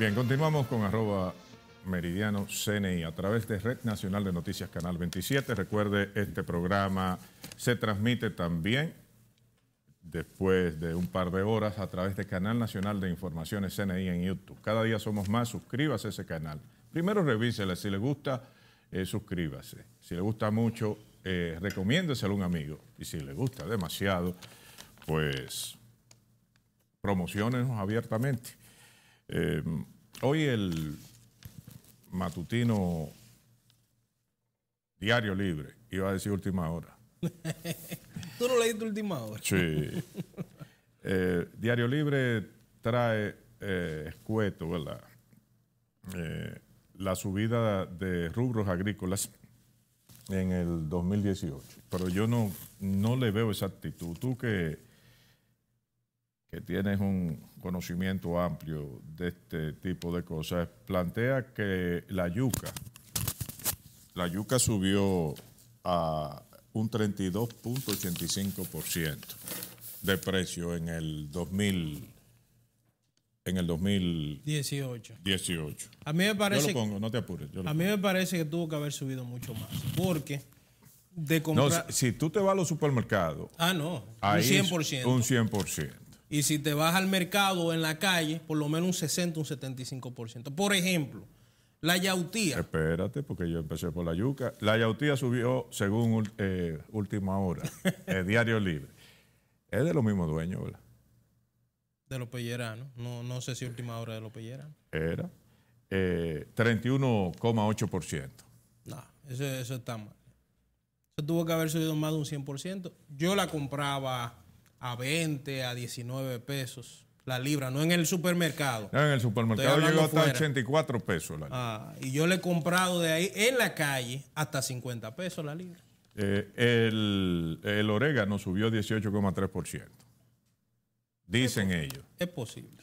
Bien, continuamos con arroba meridiano CNI a través de Red Nacional de Noticias Canal 27. Recuerde, este programa se transmite también después de un par de horas a través de Canal Nacional de Informaciones CNI en YouTube. Cada día somos más, suscríbase a ese canal. Primero revísela, si le gusta, eh, suscríbase. Si le gusta mucho, eh, recomiéndeselo a un amigo. Y si le gusta demasiado, pues promocionenos abiertamente. Eh, hoy el matutino Diario Libre iba a decir última hora. ¿Tú no leíste última hora? Sí. Eh, diario Libre trae eh, escueto, ¿verdad? la subida de rubros agrícolas en el 2018. Pero yo no, no le veo esa actitud. Tú que, que tienes un, conocimiento amplio de este tipo de cosas, plantea que la yuca, la yuca subió a un 32.85% de precio en el 2000 en el 2018. 18. A mí me parece a mí me parece que tuvo que haber subido mucho más, porque de comprar... si, tú te vas a los supermercados... Ah, no, un 100%. Un 100%. Y si te vas al mercado o en la calle, por lo menos un 60, un 75%. Por ejemplo, la yautía. Espérate, porque yo empecé por la yuca. La yautía subió según eh, última hora, el Diario Libre. Es de los mismos dueños, ¿verdad? De los pelleranos. No, no sé si última hora de los pelleranos. Era eh, 31,8%. No, eso, eso está mal. Eso tuvo que haber subido más de un 100%. Yo la compraba a 20, a 19 pesos la libra, no en el supermercado. No, en el supermercado llegó hasta 84 pesos la libra. Ah, y yo le he comprado de ahí en la calle hasta 50 pesos la libra. Eh, el, el, orégano subió 18,3%. Dicen ellos. Es posible.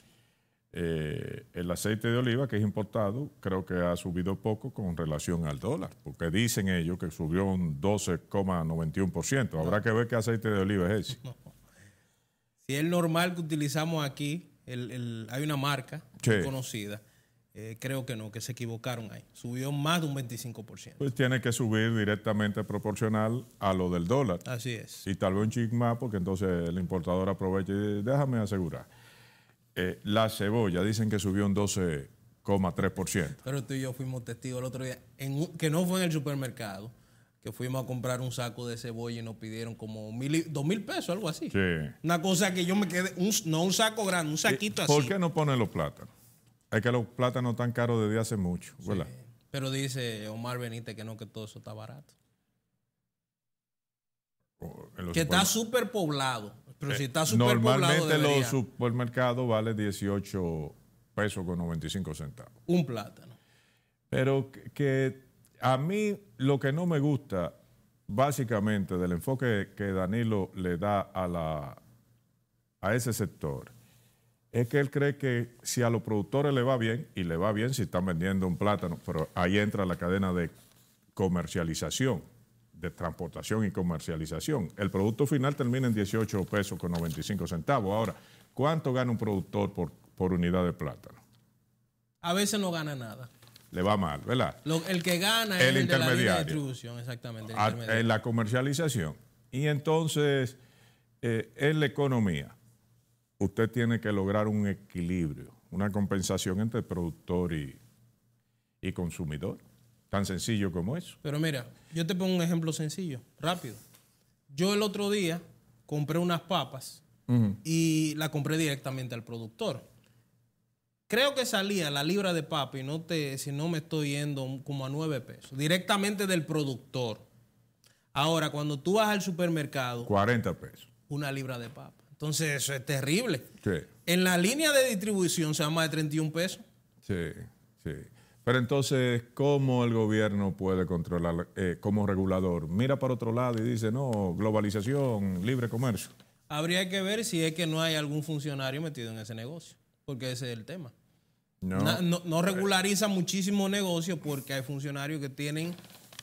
Eh, el aceite de oliva, que es importado, creo que ha subido poco con relación al dólar, porque dicen ellos que subió un 12,91%. Habrá que ver qué aceite de oliva es ese. Si es normal que utilizamos aquí, hay una marca conocida. Eh, creo que no, que se equivocaron ahí. Subió más de un 25%. Pues tiene que subir directamente proporcional a lo del dólar. Así es. Y tal vez un chic más, porque entonces el importador aprovecha y dice, déjame asegurar. Eh, la cebolla dicen que subió un 12,3%. Pero tú y yo fuimos testigos el otro día, en que no fue en el supermercado fuimos a comprar un saco de cebolla y nos pidieron como mil, dos mil pesos, algo así. Una cosa que yo me quedé, no un saco grande, un saquito así. ¿Por qué no ponen los plátanos? Es que los plátanos están caros desde hace mucho, Pero dice Omar Benítez que no, que todo eso está barato. Oh, que está súper poblado. Pero si eh, está super Normalmente los supermercados vale 18 pesos con 95 centavos. Un plátano. Pero que a mí lo que no me gusta, básicamente, del enfoque que Danilo le da a, la, a ese sector, es que él cree que si a los productores le va bien, y le va bien si están vendiendo un plátano, pero ahí entra la cadena de comercialización, de transportación y comercialización. El producto final termina en 18 pesos con 95 centavos. Ahora, ¿cuánto gana un productor por, por unidad de plátano? A veces no gana nada le va mal, ¿verdad? el que gana es el la distribución, exactamente. Ah, en la comercialización. Y entonces, eh, en la economía, usted tiene que lograr un equilibrio, una compensación entre productor y, consumidor. Tan sencillo como eso. Pero mira, yo te pongo un ejemplo sencillo, rápido. Yo el otro día compré unas papas y la compré directamente al productor. Creo que salía la libra de papa y no te, si no me estoy yendo como a nueve pesos, directamente del productor. Ahora, cuando tú vas al supermercado. 40 pesos. Una libra de papa. Entonces, eso es terrible. Sí. En la línea de distribución se más de 31 pesos. Sí, sí. Pero entonces, ¿cómo el gobierno puede controlar eh, como regulador? Mira para otro lado y dice, no, globalización, libre comercio. Habría que ver si es que no hay algún funcionario metido en ese negocio porque ese es el tema. No, eh. regulariza muchísimo negocio porque hay funcionarios que tienen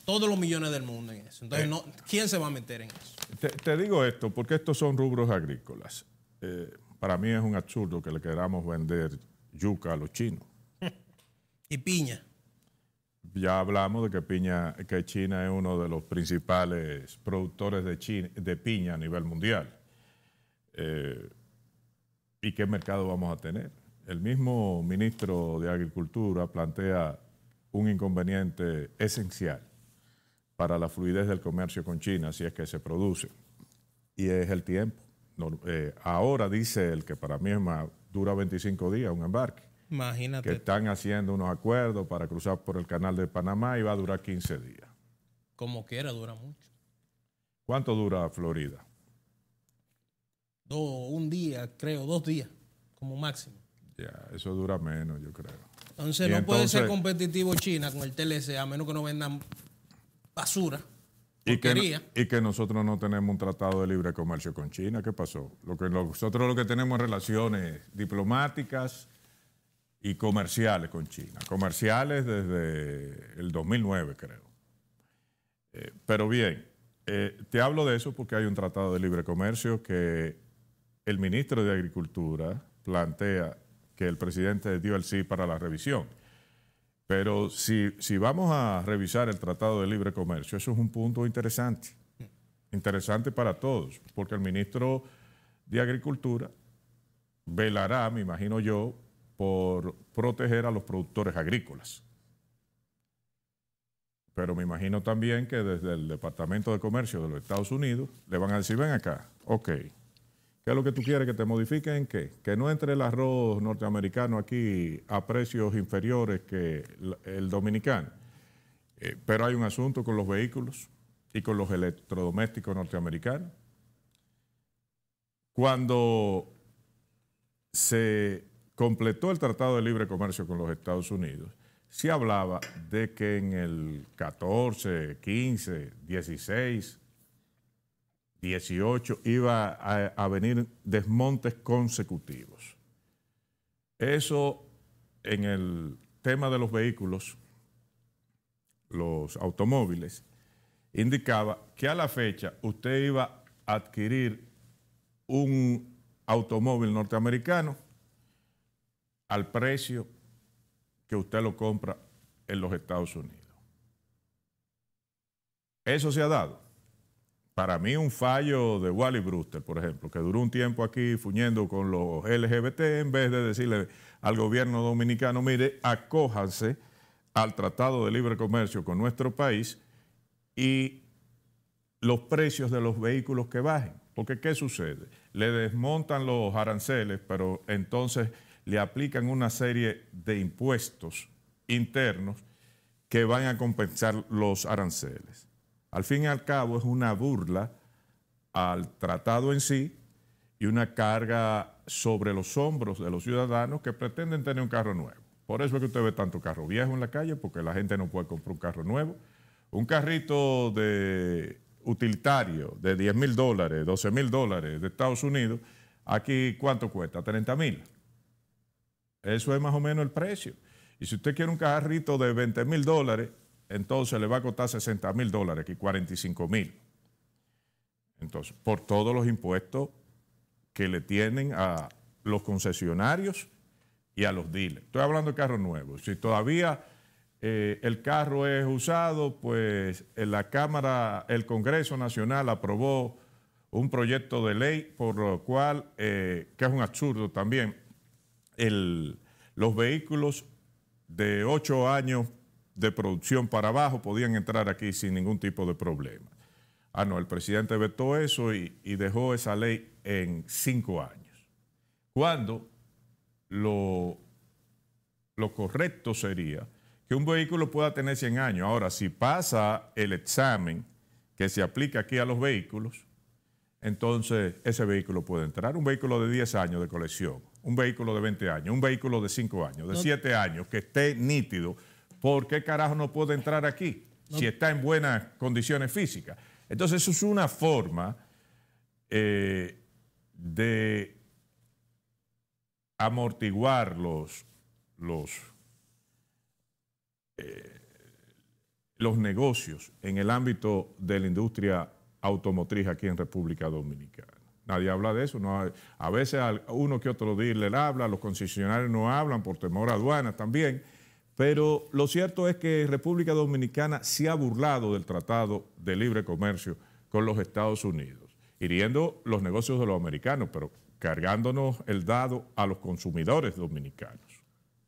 todos los millones del mundo en eso. Entonces, eh. ¿quién se va a meter en eso? Te, digo esto, porque estos son rubros agrícolas. Eh, para mí es un absurdo que le queramos vender yuca a los chinos. y piña. Ya hablamos de que, piña, que China es uno de los principales productores de, de piña a nivel mundial. Eh, ¿Y qué mercado vamos a tener? El mismo ministro de Agricultura plantea un inconveniente esencial para la fluidez del comercio con China, si es que se produce, y es el tiempo. Eh, ahora dice el que para mí es más, dura 25 días un embarque. Imagínate. Que están haciendo unos acuerdos para cruzar por el canal de Panamá y va a durar 15 días. Como quiera, dura mucho. ¿Cuánto dura Florida? un día, creo, dos días como máximo. Ya, eso dura menos, yo creo. Entonces no puede ser competitivo China con el TLC a menos que no vendan basura. Y que, y que, nosotros no tenemos un tratado de libre comercio con China. ¿Qué pasó? Lo que nosotros lo que tenemos relaciones diplomáticas y comerciales con China. Comerciales desde el 2009, creo. Eh, pero bien, eh, te hablo de eso porque hay un tratado de libre comercio que el ministro de Agricultura plantea que el presidente dio el sí para la revisión. Pero si, si vamos a revisar el Tratado de Libre Comercio, eso es un punto interesante, interesante para todos, porque el ministro de Agricultura velará, me imagino yo, por proteger a los productores agrícolas. Pero me imagino también que desde el Departamento de Comercio de los Estados Unidos le van a decir, ven acá, ok, ¿Qué es lo que tú quieres que te modifiquen? qué? Que no entre el arroz norteamericano aquí a precios inferiores que el dominicano. Eh, pero hay un asunto con los vehículos y con los electrodomésticos norteamericanos. Cuando se completó el Tratado de Libre Comercio con los Estados Unidos, se hablaba de que en el 14, 15, 16, 18 iba a, venir desmontes consecutivos. Eso en el tema de los vehículos, los automóviles, indicaba que a la fecha usted iba a adquirir un automóvil norteamericano al precio que usted lo compra en los Estados Unidos. Eso se ha dado para mí un fallo de Wally Brewster, por ejemplo, que duró un tiempo aquí fuñendo con los LGBT en vez de decirle al gobierno dominicano, mire, acójanse al Tratado de Libre Comercio con nuestro país y los precios de los vehículos que bajen. Porque ¿qué sucede? Le desmontan los aranceles, pero entonces le aplican una serie de impuestos internos que van a compensar los aranceles. Al fin y al cabo es una burla al tratado en sí y una carga sobre los hombros de los ciudadanos que pretenden tener un carro nuevo. Por eso es que usted ve tanto carro viejo en la calle, porque la gente no puede comprar un carro nuevo. Un carrito de utilitario de 10 mil dólares, 12 mil dólares de Estados Unidos, aquí ¿cuánto cuesta? 30 mil. Eso es más o menos el precio. Y si usted quiere un carrito de 20 mil dólares, entonces le va a costar 60 mil dólares y 45 mil. Entonces, por todos los impuestos que le tienen a los concesionarios y a los dealers. Estoy hablando de carros nuevos. Si todavía eh, el carro es usado, pues en la Cámara, el Congreso Nacional aprobó un proyecto de ley por lo cual, eh, que es un absurdo también, el, los vehículos de 8 años de producción para abajo podían entrar aquí sin ningún tipo de problema. Ah, no, el presidente vetó eso y, y dejó esa ley en cinco años. Cuando lo, lo correcto sería que un vehículo pueda tener 100 años. Ahora, si pasa el examen que se aplica aquí a los vehículos, entonces ese vehículo puede entrar. Un vehículo de 10 años de colección, un vehículo de 20 años, un vehículo de 5 años, de 7 años, que esté nítido, ¿por qué carajo no puede entrar aquí si está en buenas condiciones físicas? Entonces, eso es una forma eh, de amortiguar los, los, eh, los negocios en el ámbito de la industria automotriz aquí en República Dominicana. Nadie habla de eso. No a veces uno que otro dealer habla, los concesionarios no hablan por temor a aduanas también. Pero lo cierto es que República Dominicana se ha burlado del Tratado de Libre Comercio con los Estados Unidos, hiriendo los negocios de los americanos, pero cargándonos el dado a los consumidores dominicanos.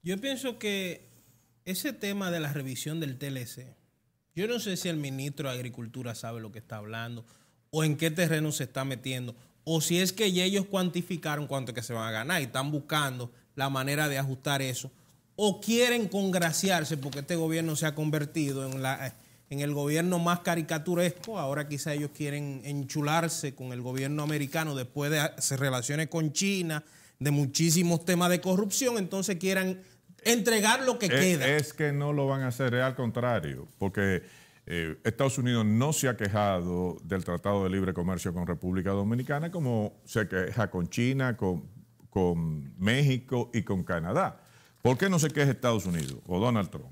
Yo pienso que ese tema de la revisión del TLC, yo no sé si el ministro de Agricultura sabe lo que está hablando o en qué terreno se está metiendo, o si es que ellos cuantificaron cuánto que se van a ganar y están buscando la manera de ajustar eso o quieren congraciarse porque este gobierno se ha convertido en, en el gobierno más caricaturesco. Ahora quizá ellos quieren enchularse con el gobierno americano después de hacer relaciones con China, de muchísimos temas de corrupción, entonces quieran entregar lo que eh, queda. Es que no lo van a hacer, es al contrario, porque eh, Estados Unidos no se ha quejado del Tratado de Libre Comercio con República Dominicana como se queja con China, con México y con Canadá. ¿Por qué no sé qué es Estados Unidos o Donald Trump?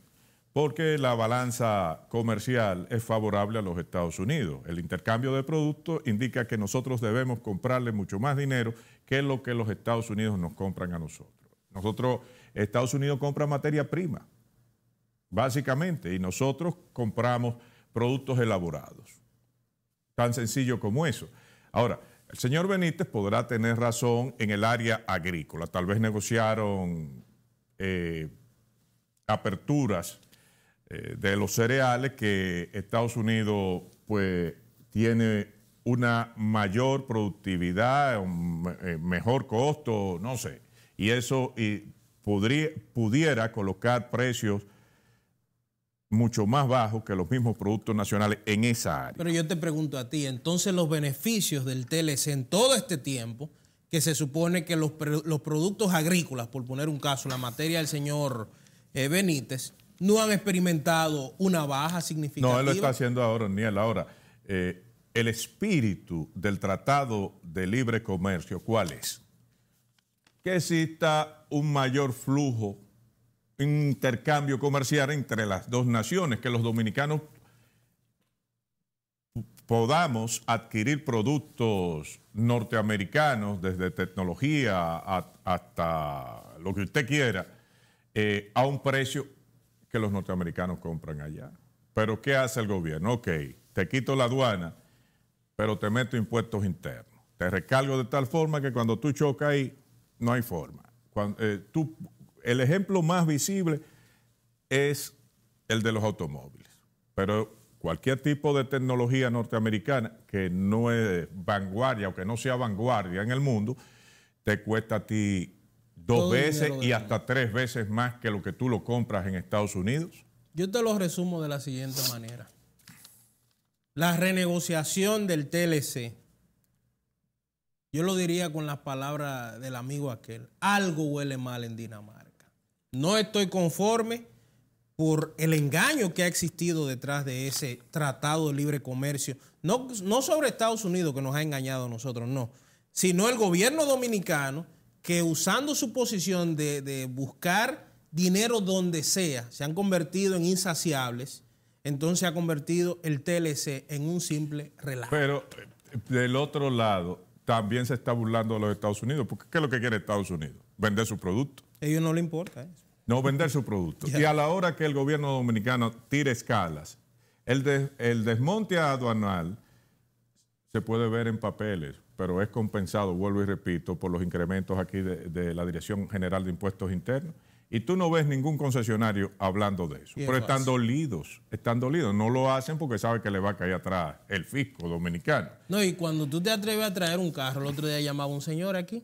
Porque la balanza comercial es favorable a los Estados Unidos. El intercambio de productos indica que nosotros debemos comprarle mucho más dinero que lo que los Estados Unidos nos compran a nosotros. Nosotros, Estados Unidos compra materia prima, básicamente, y nosotros compramos productos elaborados. Tan sencillo como eso. Ahora, el señor Benítez podrá tener razón en el área agrícola. Tal vez negociaron eh, aperturas eh, de los cereales que Estados Unidos pues tiene una mayor productividad, un, eh, mejor costo, no sé. Y eso y pudiera colocar precios mucho más bajos que los mismos productos nacionales en esa área. Pero yo te pregunto a ti, entonces los beneficios del TLC en todo este tiempo que se supone que los, productos agrícolas, por poner un caso, la materia del señor eh, Benítez, no han experimentado una baja significativa. No, él lo está haciendo ahora, Daniel. Ahora, eh, el espíritu del Tratado de Libre Comercio, ¿cuál es? Que exista un mayor flujo, un intercambio comercial entre las dos naciones, que los dominicanos podamos adquirir productos norteamericanos, desde tecnología hasta lo que usted quiera, eh, a un precio que los norteamericanos compran allá. Pero ¿qué hace el gobierno? Ok, te quito la aduana, pero te meto impuestos internos. Te recargo de tal forma que cuando tú chocas ahí, no hay forma. Cuando, eh, tú, el ejemplo más visible es el de los automóviles. Pero cualquier tipo de tecnología norteamericana que no es vanguardia o que no sea vanguardia en el mundo, te cuesta a ti dos veces y hasta tres veces más que lo que tú lo compras en Estados Unidos? Yo te lo resumo de la siguiente manera. La renegociación del TLC, yo lo diría con las palabras del amigo aquel, algo huele mal en Dinamarca. No estoy conforme por el engaño que ha existido detrás de ese tratado de libre comercio, no, sobre Estados Unidos que nos ha engañado a nosotros, no, sino el gobierno dominicano que usando su posición de, buscar dinero donde sea, se han convertido en insaciables, entonces ha convertido el TLC en un simple relajo. Pero eh, del otro lado, también se está burlando de los Estados Unidos, porque ¿qué es lo que quiere Estados Unidos? Vender su producto. A ellos no le importa eso. No, vender su producto. Y a la hora que el gobierno dominicano tire escalas, el, desmonte aduanal se puede ver en papeles, pero es compensado, vuelvo y repito, por los incrementos aquí de, la Dirección General de Impuestos Internos. Y tú no ves ningún concesionario hablando de eso. Pero están dolidos, están dolidos. No lo hacen porque saben que le va a caer atrás el fisco dominicano. No, y cuando tú te atreves a traer un carro, el otro día llamaba un señor aquí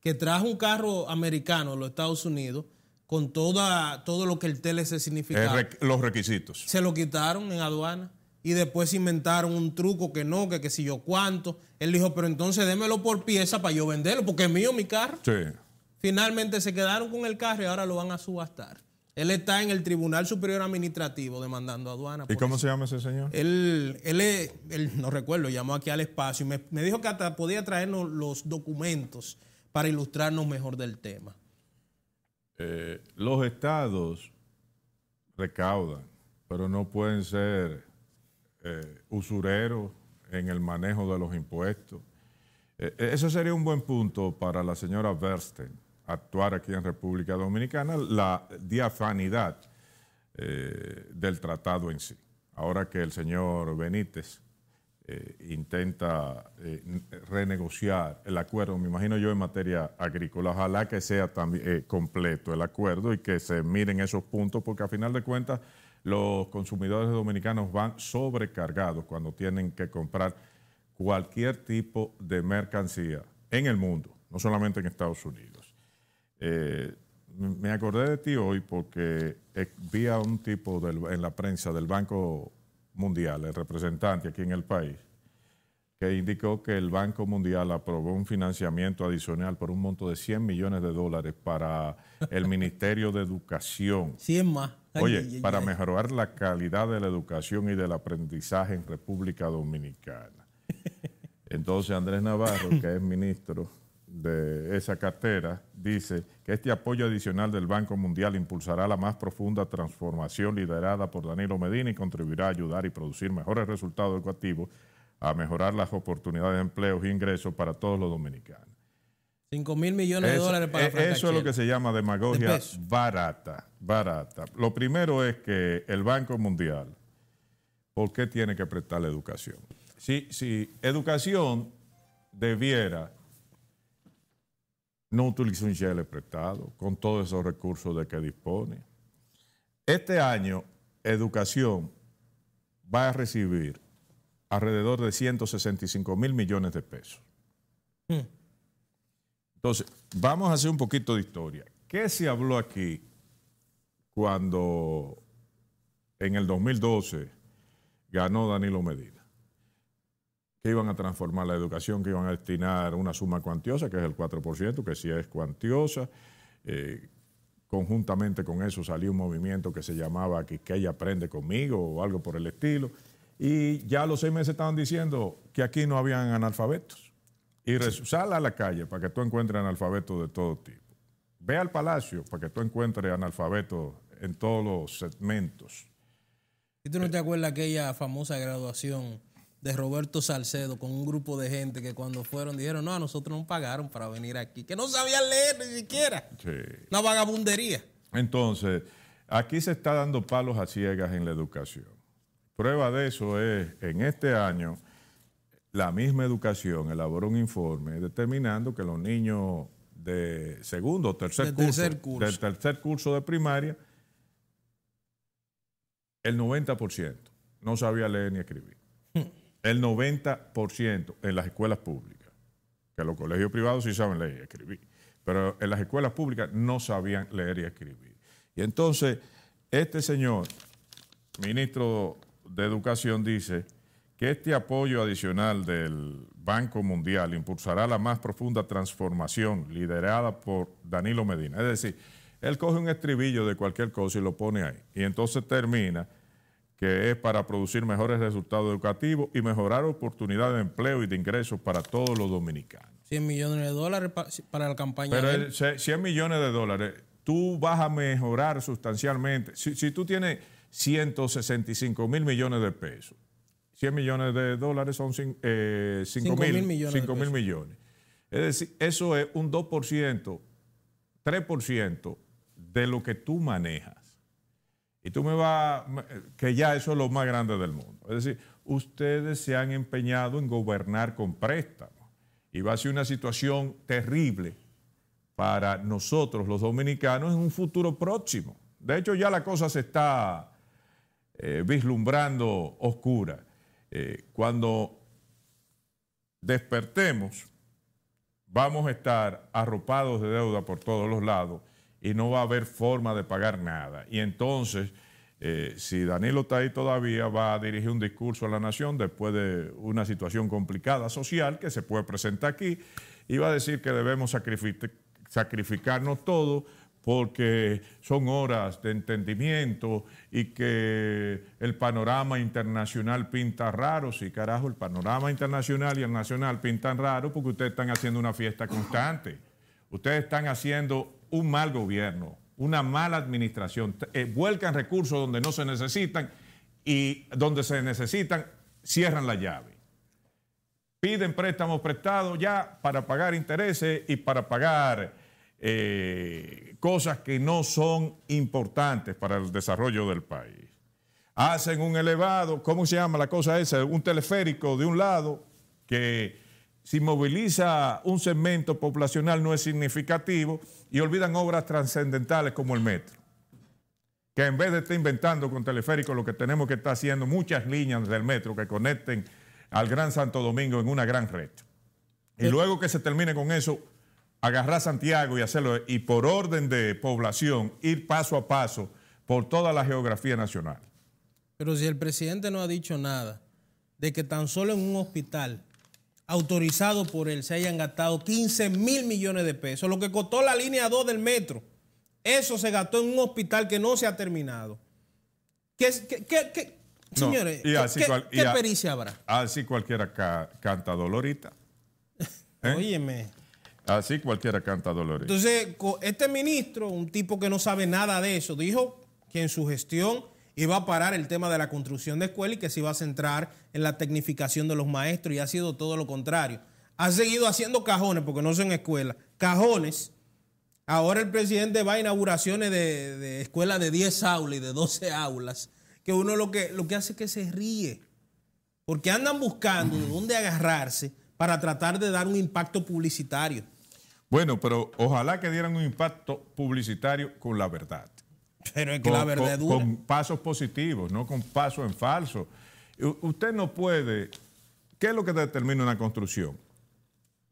que trajo un carro americano a los Estados Unidos con toda, todo lo que el TLC significaba. los requisitos. Se lo quitaron en aduana y después inventaron un truco que no, que que si yo cuánto. Él dijo, pero entonces démelo por pieza para yo venderlo, porque es mío mi carro. Sí. Finalmente se quedaron con el carro y ahora lo van a subastar. Él está en el Tribunal Superior Administrativo demandando aduana. ¿Y cómo se llama ese señor? Él, él, no recuerdo, llamó aquí al espacio y me, me dijo que hasta podía traernos los documentos para ilustrarnos mejor del tema. Eh, los estados recaudan, pero no pueden ser eh, usureros en el manejo de los impuestos. Eh, e-, ese sería un buen punto para la señora Versten, actuar aquí en República Dominicana, la diafanidad del tratado en sí. Ahora que el señor Benítez eh, intenta eh, renegociar el acuerdo, me imagino yo, en materia agrícola. Ojalá que sea también eh, completo el acuerdo y que se miren esos puntos, porque a final de cuentas los consumidores dominicanos van sobrecargados cuando tienen que comprar cualquier tipo de mercancía en el mundo, no solamente en Estados Unidos. me acordé de ti hoy porque vi a un tipo en la prensa del Banco Mundial, el representante aquí en el país, que indicó que el Banco Mundial aprobó un financiamiento adicional por un monto de 100 millones de dólares para el Ministerio de Educación. 100 más. Oye, para mejorar la calidad de la educación y del aprendizaje en República Dominicana. Entonces Andrés Navarro, que es ministro de esa cartera, dice que este apoyo adicional del Banco Mundial impulsará la más profunda transformación liderada por Danilo Medina y contribuirá a ayudar y producir mejores resultados educativos, a mejorar las oportunidades de empleo e ingresos para todos los dominicanos. 5 mil millones de dólares para e, Eso es lo que se llama demagogia barata, barata. Lo primero es que el Banco Mundial, ¿por qué tiene que prestar la educación? Si, si educación debiera no utilizó un shell prestado con todos esos recursos de que dispone. Este año, educación va a recibir alrededor de 165 mil millones de pesos. Hmm. Entonces, vamos a hacer un poquito de historia. ¿Qué se habló aquí cuando en el 2012 ganó Danilo Medina? que iban a transformar la educación, que iban a destinar una suma cuantiosa, que es el 4%, que sí es cuantiosa. Eh, conjuntamente con eso salió un movimiento que se llamaba que, ella aprende conmigo o algo por el estilo. Y ya a los seis meses estaban diciendo que aquí no habían analfabetos. Y sí. a la calle para que tú encuentres analfabetos de todo tipo. Ve al palacio para que tú encuentres analfabetos en todos los segmentos. ¿Y tú no eh, te acuerdas aquella famosa graduación de Roberto Salcedo con un grupo de gente que cuando fueron dijeron, no, a nosotros nos pagaron para venir aquí, que no sabían leer ni siquiera. Una vagabundería. Entonces, aquí se está dando palos a ciegas en la educación. Prueba de eso es, en este año, la misma educación elaboró un informe determinando que los niños de segundo o tercer, tercer curso de primaria, el 90% no sabía leer ni escribir el 90% en las escuelas públicas, que los colegios privados sí saben leer y escribir, pero en las escuelas públicas no sabían leer y escribir. Y entonces, este señor, ministro de Educación, dice que este apoyo adicional del Banco Mundial impulsará la más profunda transformación liderada por Danilo Medina. Es decir, él coge un estribillo de cualquier cosa y lo pone ahí. Y entonces termina que es para producir mejores resultados educativos y mejorar oportunidades de empleo y de ingresos para todos los dominicanos. 100 millones de dólares para la campaña. Pero 100 millones de dólares, tú vas a mejorar sustancialmente. Si, tú tienes 165 mil millones de pesos, 100 millones de dólares son eh, mil 5 mil millones. Es decir, eso es un 2%, 3% de lo que tú manejas. Y tú me vas, que ya eso es lo más grande del mundo. Es decir, ustedes se han empeñado en gobernar con préstamos. Y va a ser una situación terrible para nosotros los dominicanos en un futuro próximo. De hecho, ya la cosa se está eh, vislumbrando oscura. Eh, cuando despertemos, vamos a estar arropados de deuda por todos los lados y no va a haber forma de pagar nada. Y entonces, eh, si Danilo está ahí todavía, va a dirigir un discurso a la nación después de una situación complicada social que se puede presentar aquí y va a decir que debemos sacrificarnos todo porque son horas de entendimiento y que el panorama internacional pinta raro. Sí, carajo, el panorama internacional y el nacional pintan raro porque ustedes están haciendo una fiesta constante. Ustedes están haciendo un mal gobierno, una mala administración. Eh, vuelcan recursos donde no se necesitan y donde se necesitan cierran la llave. Piden préstamos prestados ya para pagar intereses y para pagar eh, cosas que no son importantes para el desarrollo del país. Hacen un elevado, ¿cómo se llama la cosa esa? Un teleférico de un lado que si moviliza un segmento poblacional no es significativo y olvidan obras trascendentales como el metro. Que en vez de estar inventando con teleférico lo que tenemos que estar haciendo muchas líneas del metro que conecten al Gran Santo Domingo en una gran red. Y luego que se termine con eso, agarrar Santiago y hacerlo y por orden de población ir paso a paso por toda la geografía nacional. Pero si el presidente no ha dicho nada de que tan solo en un hospital autorizado por él se hayan gastado 15 mil millones de pesos, lo que costó la línea 2 del metro. Eso se gastó en un hospital que no se ha terminado. ¿Qué, señores, ¿qué, pericia habrá? Así cualquiera canta dolorita. ¿Eh? Óyeme. Así cualquiera canta dolorita. Entonces, este ministro, un tipo que no sabe nada de eso, dijo que en su gestión iba a parar el tema de la construcción de escuelas y que se iba a centrar en la tecnificación de los maestros y ha sido todo lo contrario. Ha seguido haciendo cajones, porque no son escuelas, cajones. Ahora el presidente va a inauguraciones de, escuelas de 10 aulas y de 12 aulas, que uno lo que, lo que hace es que se ríe, porque andan buscando dónde agarrarse para tratar de dar un impacto publicitario. Bueno, pero ojalá que dieran un impacto publicitario con la verdad. Pero es con, la con, pasos positivos, no con pasos en falso. Usted no puede. ¿Qué es lo que determina una construcción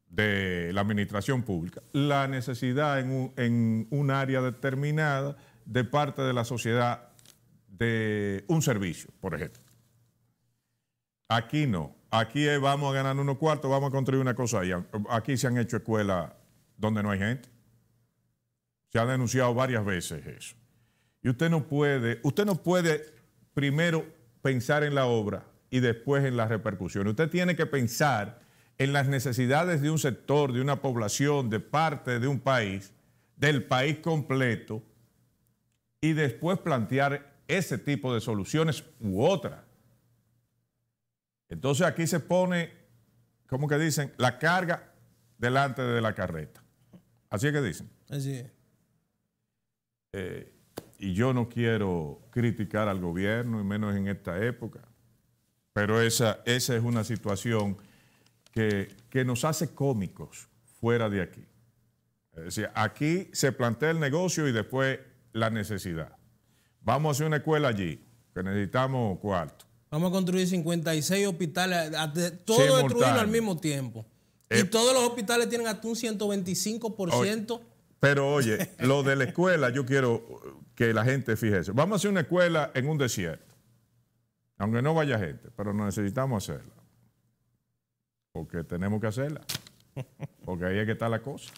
de la administración pública? La necesidad en un, área determinada de parte de la sociedad de un servicio, por ejemplo. Aquí no. Aquí vamos a ganar unos cuartos, vamos a construir una cosa. Aquí se han hecho escuelas donde no hay gente. Se ha denunciado varias veces eso. Y usted no puede, usted no puede primero pensar en la obra y después en las repercusiones. Usted tiene que pensar en las necesidades de un sector, de una población, de parte de un país, del país completo, y después plantear ese tipo de soluciones u otras. Entonces aquí se pone, ¿cómo que dicen? La carga delante de la carreta. Así es que dicen. Así es. Eh, y yo no quiero criticar al gobierno, y menos en esta época, pero esa, esa es una situación que, nos hace cómicos fuera de aquí. Es decir, aquí se plantea el negocio y después la necesidad. Vamos a hacer una escuela allí, que necesitamos cuarto. Vamos a construir 56 hospitales, todo destruirlo al mismo tiempo. y eh, todos los hospitales tienen hasta un 125%. pero oye, lo de la escuela, yo quiero que la gente fíjese. Vamos a hacer una escuela en un desierto, aunque no vaya gente, pero necesitamos hacerla, porque tenemos que hacerla, porque ahí es que está la cosa.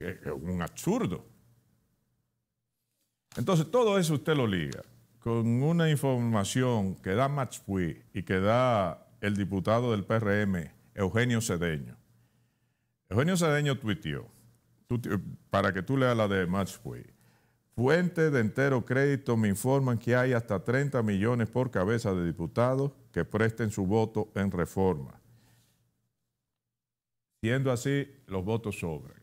Es un absurdo. Entonces, todo eso usted lo liga con una información que da Max y que da el diputado del PRM, Eugenio Cedeño. Eugenio Cedeño tuiteó, para que tú leas la de Max Fuentes de entero crédito me informan que hay hasta 30 millones por cabeza de diputados que presten su voto en reforma. Siendo así, los votos sobran.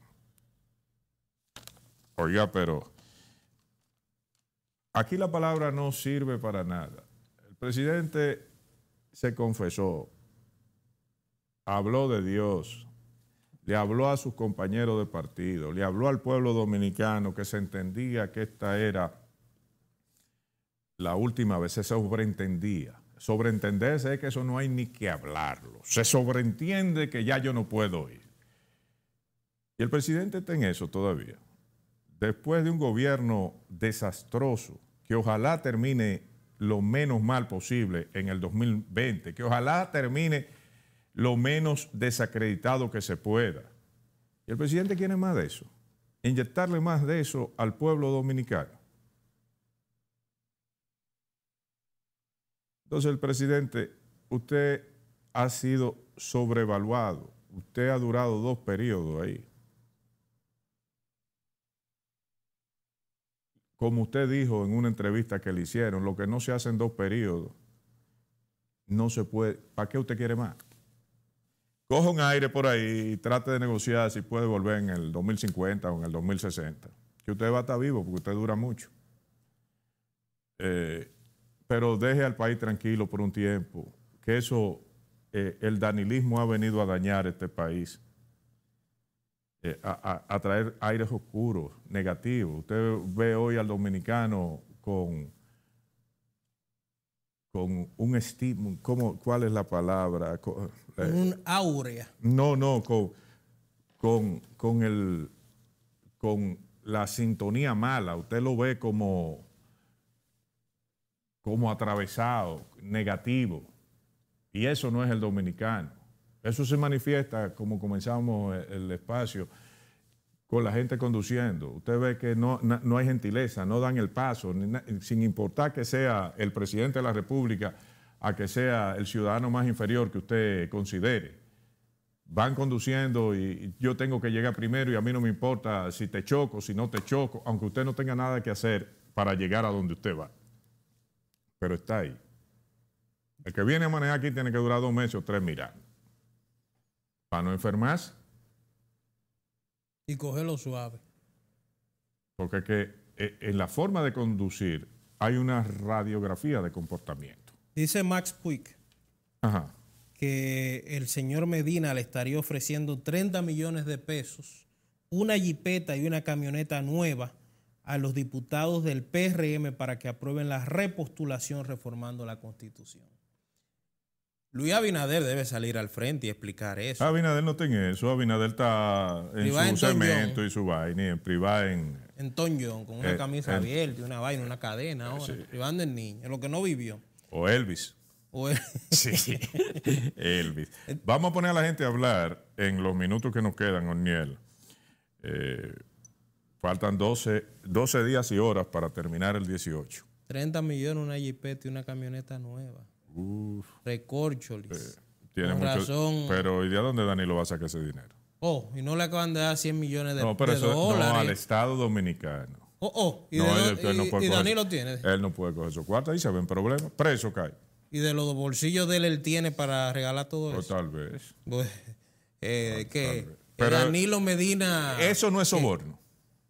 Oiga, pero aquí la palabra no sirve para nada. El presidente se confesó, habló de Dios, le habló a sus compañeros de partido, le habló al pueblo dominicano que se entendía que esta era la última vez, se sobreentendía. Sobreentenderse es que eso no hay ni que hablarlo. Se sobreentiende que ya yo no puedo ir. Y el presidente está en eso todavía. Después de un gobierno desastroso, que ojalá termine lo menos mal posible en el 2020, que ojalá termine lo menos desacreditado que se pueda. Y el presidente quiere más de eso, inyectarle más de eso al pueblo dominicano. Entonces el presidente, usted ha sido sobrevaluado, usted ha durado dos periodos ahí. Como usted dijo en una entrevista que le hicieron, lo que no se hace en dos periodos, no se puede. ¿Para qué usted quiere más? coja un aire por ahí y trate de negociar si puede volver en el 2050 o en el 2060. Que usted va a estar vivo porque usted dura mucho. Eh, pero deje al país tranquilo por un tiempo, que eso, eh, el danilismo ha venido a dañar este país, eh, a, traer aires oscuros, negativos. Usted ve hoy al dominicano con, con un estímulo, ¿cuál es la palabra? Eh, un áurea. No, no, con, con, con la sintonía mala. Usted lo ve como, como atravesado, negativo. Y eso no es el dominicano. Eso se manifiesta, como comenzamos el espacio, con la gente conduciendo. Usted ve que no, hay gentileza, no dan el paso, sin importar que sea el presidente de la República a que sea el ciudadano más inferior que usted considere. Van conduciendo y yo tengo que llegar primero y a mí no me importa si te choco, si no te choco, aunque usted no tenga nada que hacer para llegar a donde usted va. Pero está ahí. El que viene a manejar aquí tiene que durar dos meses o tres mirando. Para no enfermarse. Y cogerlo suave. Porque que eh, en la forma de conducir hay una radiografía de comportamiento. Dice Max Puig que el señor Medina le estaría ofreciendo 30 millones de pesos, una jipeta y una camioneta nueva a los diputados del PRM para que aprueben la repostulación reformando la Constitución. Luis Abinader debe salir al frente y explicar eso. Abinader no tiene eso. Abinader está en su cemento y su vaina, en privada en... En con una eh, camisa abierta, y una vaina, una cadena ahora, lo que no vivió. O Elvis. O Sí, Elvis. Vamos a poner a la gente a hablar en los minutos que nos quedan, Orniel. Eh, faltan 12, 12 días y horas para terminar el 18. 30 millones, una jipeta y una camioneta nueva. Uf. Recorcholis. Eh, tiene mucho, Pero ¿y de dónde Danilo va a sacar ese dinero? Oh, y no le acaban de dar 100 millones de, no, pero eso, dólares. No, al Estado Dominicano. Oh, oh. ¿Y, no, Danilo tiene. Él no puede coger su cuarto, ahí se ven problemas. Preso cae. Y de los bolsillos de él, él tiene para regalar todo oh, eso. Tal vez. Pues, eh, ah, tal, que vez. Danilo Medina. Eso no es soborno.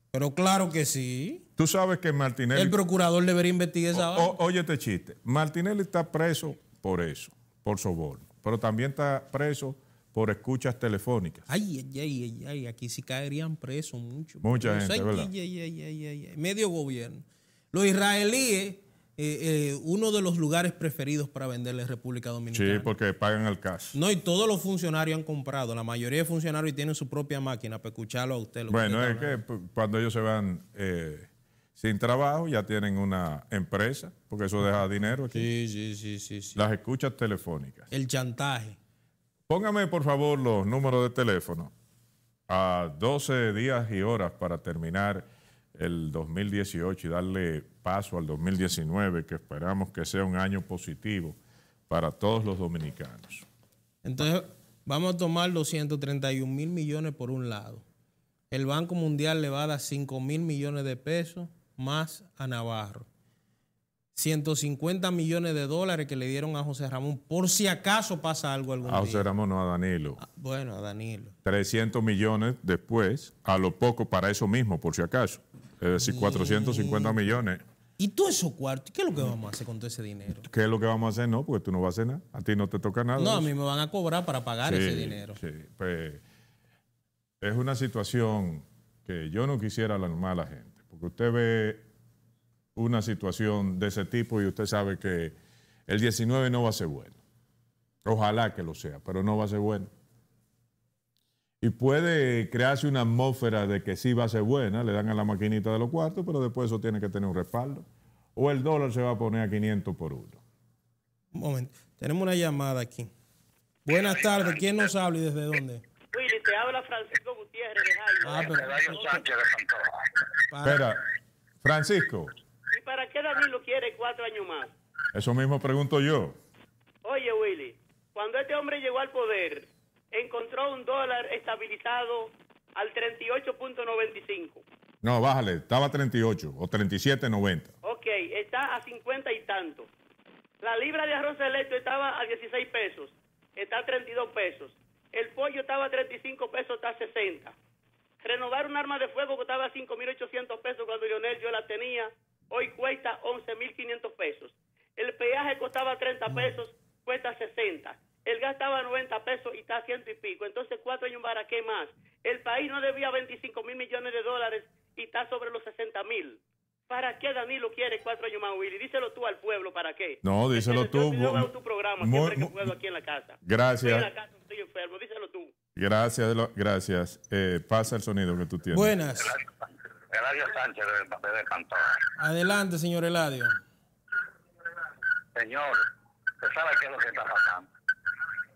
Pero claro que sí. Tú sabes que Martinelli. El procurador debería investigar esa. oye, este chiste. Martinelli está preso por eso, por soborno. Pero también está preso por escuchas telefónicas. Ay, ay, ay, ay, aquí sí caerían presos mucho. Mucha gente, ¿verdad? Medio gobierno. Los israelíes, eh, eh, uno de los lugares preferidos para venderle República Dominicana. Sí, porque pagan al caso. No, y todos los funcionarios han comprado. La mayoría de funcionarios tienen su propia máquina para escucharlo a usted. bueno, es que cuando ellos se van eh, sin trabajo, ya tienen una empresa, porque eso deja dinero aquí. sí, sí, sí. sí. Las escuchas telefónicas. El chantaje. Póngame por favor los números de teléfono a 12 días y horas para terminar el 2018 y darle paso al 2019, que esperamos que sea un año positivo para todos los dominicanos. Entonces, vamos a tomar 231 mil millones por un lado. El Banco Mundial le va a dar 5 mil millones de pesos más a Navarro. 150 millones de dólares que le dieron a José Ramón, por si acaso pasa algo algún día. A José Ramón, no a Danilo. Ah, bueno, a Danilo. 300 millones después, a lo poco para eso mismo, por si acaso. Es decir, 450 millones. ¿Y tú esos cuartos? ¿Qué es lo que vamos a hacer con todo ese dinero? ¿Qué es lo que vamos a hacer? No, porque tú no vas a hacer nada. A ti no te toca nada. No, a mí me van a cobrar para pagar ese dinero. Sí, pues, es una situación que yo no quisiera alarmar a la gente, porque usted ve una situación de ese tipo y usted sabe que el 19 no va a ser bueno. Ojalá que lo sea, pero no va a ser bueno. Y puede crearse una atmósfera de que sí va a ser buena, le dan a la maquinita de los cuartos, pero después eso tiene que tener un respaldo. O el dólar se va a poner a 500 por uno. Un momento, tenemos una llamada aquí. Buenas tardes, ¿quién nos habla y desde dónde? te habla Francisco Gutiérrez ah, Espera, Francisco. ¿para qué Danilo quiere cuatro años más? Eso mismo pregunto yo. Oye, Willy, cuando este hombre llegó al poder, encontró un dólar estabilizado al 38.95. No, bájale, estaba a 38 o 37.90. Ok, está a 50 y tanto. La libra de arroz selecto estaba a 16 pesos, está a 32 pesos. El pollo estaba a 35 pesos, está a 60. Renovar un arma de fuego costaba 5.800 pesos cuando Lionel yo la tenía, hoy cuesta 11.500 pesos. El peaje costaba 30 mm. pesos, cuesta 60. El gas estaba 90 pesos y está a ciento y pico. Entonces, cuatro años para qué más. El país no debía 25 mil millones de dólares y está sobre los 60 mil. ¿Para qué Danilo quiere cuatro años más, Willy? Díselo tú al pueblo, ¿para qué? No, díselo tú. Yo veo tu programa siempre que puedo aquí en la casa. Gracias. Estoy en la casa, estoy enfermo, díselo tú. Gracias, gracias. Eh, pasa el sonido que tú tienes. Buenas. Eladio Sánchez del papel de Adelante, señor Eladio. Señor, ¿usted sabe qué es lo que está pasando?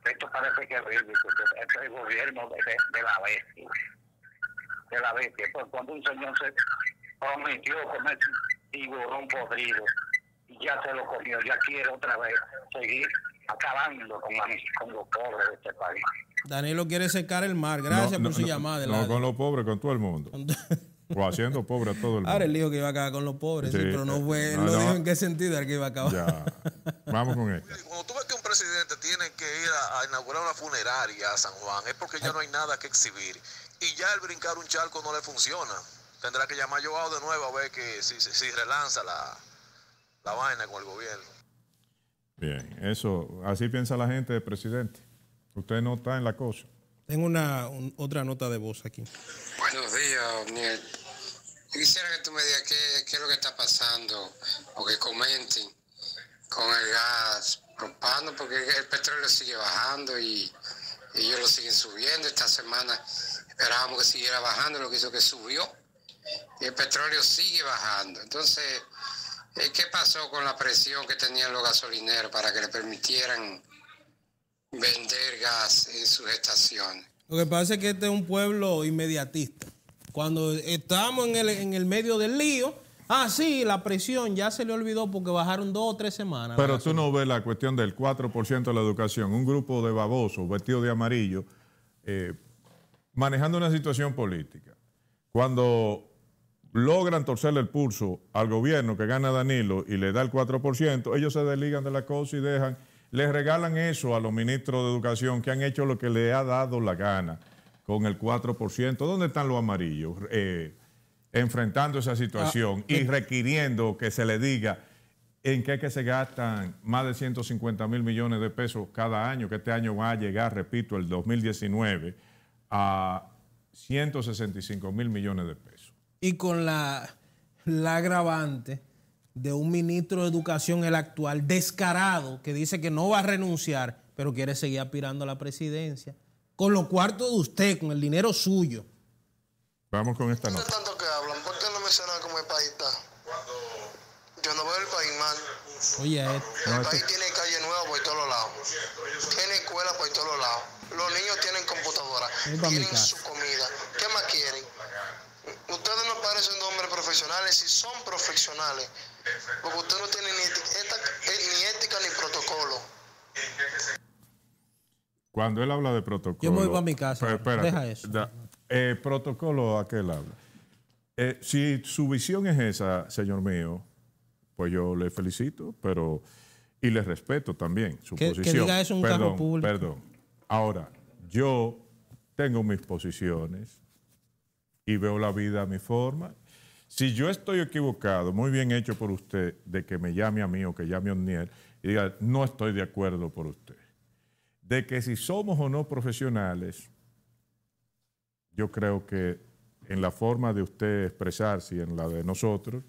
Esto parece que es ridículo. Este es el gobierno de, la bestia. De la bestia. Pues cuando un señor se prometió comer tiburón podrido y ya se lo comió, ya quiere otra vez seguir acabando con, los pobres de este país. Danilo quiere secar el mar. Gracias por su llamada. No, con los pobres, con todo el mundo. O haciendo pobre a todo el mundo. Ahora el dijo que iba a acabar con los pobres, pero no fue, dijo en qué sentido el que iba a acabar. Ya. Vamos con esto. Cuando tú ves que un presidente tiene que ir a, inaugurar una funeraria a San Juan, es porque ya no hay nada que exhibir. Y ya el brincar un charco no le funciona. Tendrá que llamar a de nuevo a ver que si, si, relanza la, la vaina con el gobierno. Bien, eso, así piensa la gente del presidente. Usted no está en la cosa. Tengo una, otra nota de voz aquí. Buenos días, Miguel. Quisiera que tú me digas qué, es lo que está pasando o que comenten con el gas propano, porque el petróleo sigue bajando y, ellos lo siguen subiendo. Esta semana esperábamos que siguiera bajando, lo que hizo que subió. Y el petróleo sigue bajando. Entonces, eh, ¿qué pasó con la presión que tenían los gasolineros para que le permitieran vender gas en sus estaciones. Lo que pasa es que este es un pueblo inmediatista. Cuando estamos en el, medio del lío, ah, sí, la presión ya se le olvidó porque bajaron dos o tres semanas. Pero tú no ves la cuestión del 4% de la educación. Un grupo de babosos vestidos de amarillo eh, manejando una situación política. Cuando logran torcerle el pulso al gobierno que gana Danilo y le da el 4%, ellos se desligan de la cosa y dejan les regalan eso a los ministros de educación que han hecho lo que le ha dado la gana con el 4%. ¿Dónde están los amarillos? Eh, enfrentando esa situación ah, y eh, requiriendo que se le diga en qué se gastan más de 150 mil millones de pesos cada año, que este año va a llegar, repito, el 2019, a 165 mil millones de pesos. Y con la, la agravante de un ministro de Educación, el actual, descarado, que dice que no va a renunciar, pero quiere seguir aspirando a la presidencia, con los cuartos de usted, con el dinero suyo. Vamos con esta nota. tanto ¿Por qué no suena como el país está? Yo no veo el país mal. Oye, eh, el país este- tiene calle nueva por todos lados. Tiene escuela por todos lados. Los niños tienen computadoras Tienen su comida. ¿Qué más quieren? Ustedes no parecen hombres profesionales. Si son profesionales, porque usted no tiene eh, ni ética, ni, protocolo. Cuando él habla de protocolo. Yo me voy a mi casa. Pero, pues, deja eso. Eh, protocolo a que él habla. Eh, si su visión es esa, señor mío, pues yo le felicito, pero. Y le respeto también su posición. Que diga eso un perdón, público. Perdón. Ahora, yo tengo mis posiciones y veo la vida a mi forma si yo estoy equivocado, muy bien hecho por usted de que me llame a mí o que llame a Oniel, y diga, no estoy de acuerdo por usted. De que si somos o no profesionales, yo creo que en la forma de usted expresarse y en la de nosotros,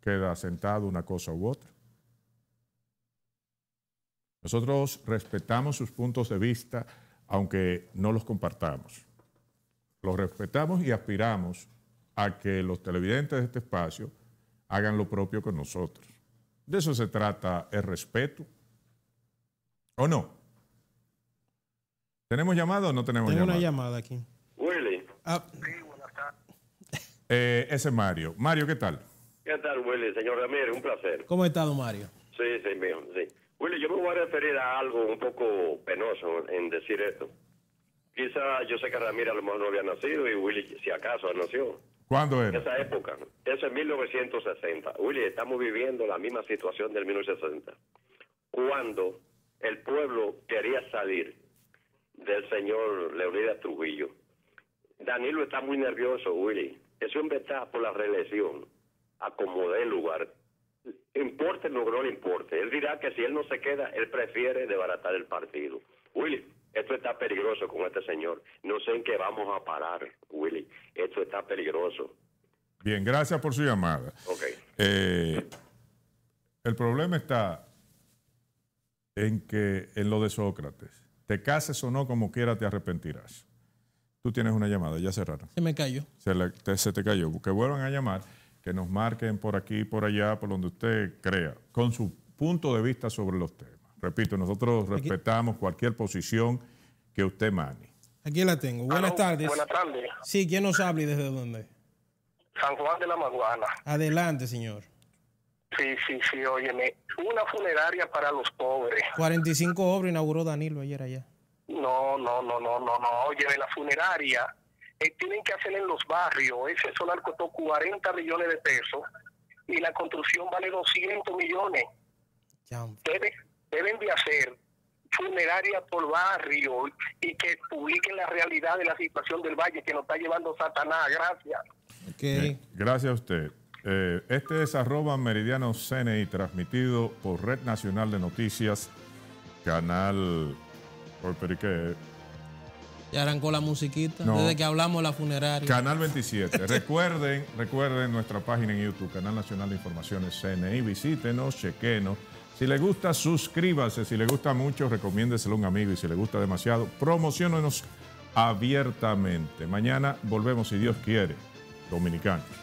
queda sentado una cosa u otra. Nosotros respetamos sus puntos de vista, aunque no los compartamos. Los respetamos y aspiramos a que los televidentes de este espacio hagan lo propio con nosotros. De eso se trata el respeto. ¿O no? ¿Tenemos llamada o no tenemos llamada? Tengo una llamada aquí. Willy. Ah. Eh, ese es Mario. Mario, ¿qué tal? ¿Qué tal, Willy? Señor Ramírez, un placer. ¿Cómo ha estado, Mario? Sí, sí, mío, Willy, yo me voy a referir a algo un poco penoso en decir esto. Quizá yo sé que Ramírez a lo mejor no había nacido y Willy, si acaso, nació. ¿Cuándo era? Esa época, eso es 1960. Willy, estamos viviendo la misma situación del 1960. Cuando el pueblo quería salir del señor Leonidas Trujillo. Danilo está muy nervioso, Willy. Ese hombre está por la reelección, acomodé el lugar. Importe logró no, importe. Él dirá que si él no se queda, él prefiere desbaratar el partido. Willy, esto está peligroso con este señor. No sé en qué vamos a parar, Willy. Esto está peligroso. Bien, gracias por su llamada. Okay. Eh, el problema está en que en lo de Sócrates, te cases o no, como quiera, te arrepentirás. Tú tienes una llamada, ya cerraron. Se me cayó. Se, se te cayó. Que vuelvan a llamar, que nos marquen por aquí, por allá, por donde usted crea, con su punto de vista sobre los temas. Repito, nosotros respetamos cualquier posición que usted mane. Aquí la tengo. Buenas tardes. Buenas tardes. Sí, ¿quién nos habla y desde dónde? San Juan de la Maguana. Adelante, señor. Sí, sí, sí, óyeme. Una funeraria para los pobres. 45 obras inauguró Danilo ayer allá. No, no, no, no, no, no. Óyeme, la funeraria eh, tienen que hacer en los barrios. Ese solar costó 40 millones de pesos y la construcción vale 200 millones. ¿Ustedes? deben de hacer funeraria por barrio y que publiquen la realidad de la situación del valle que nos está llevando Satanás. Gracias. Eh, gracias a usted. Eh, este es arroba meridiano CNI transmitido por Red Nacional de Noticias, canal... ¿Qué? Ya arrancó la musiquita desde que hablamos la funeraria. Canal 27. recuerden, recuerden nuestra página en YouTube, Canal Nacional de Informaciones CNI. Visítenos, chequenos si le gusta, suscríbase. Si le gusta mucho, recomiéndeselo a un amigo. Y si le gusta demasiado, promocionenos abiertamente. Mañana volvemos, si Dios quiere, dominicanos.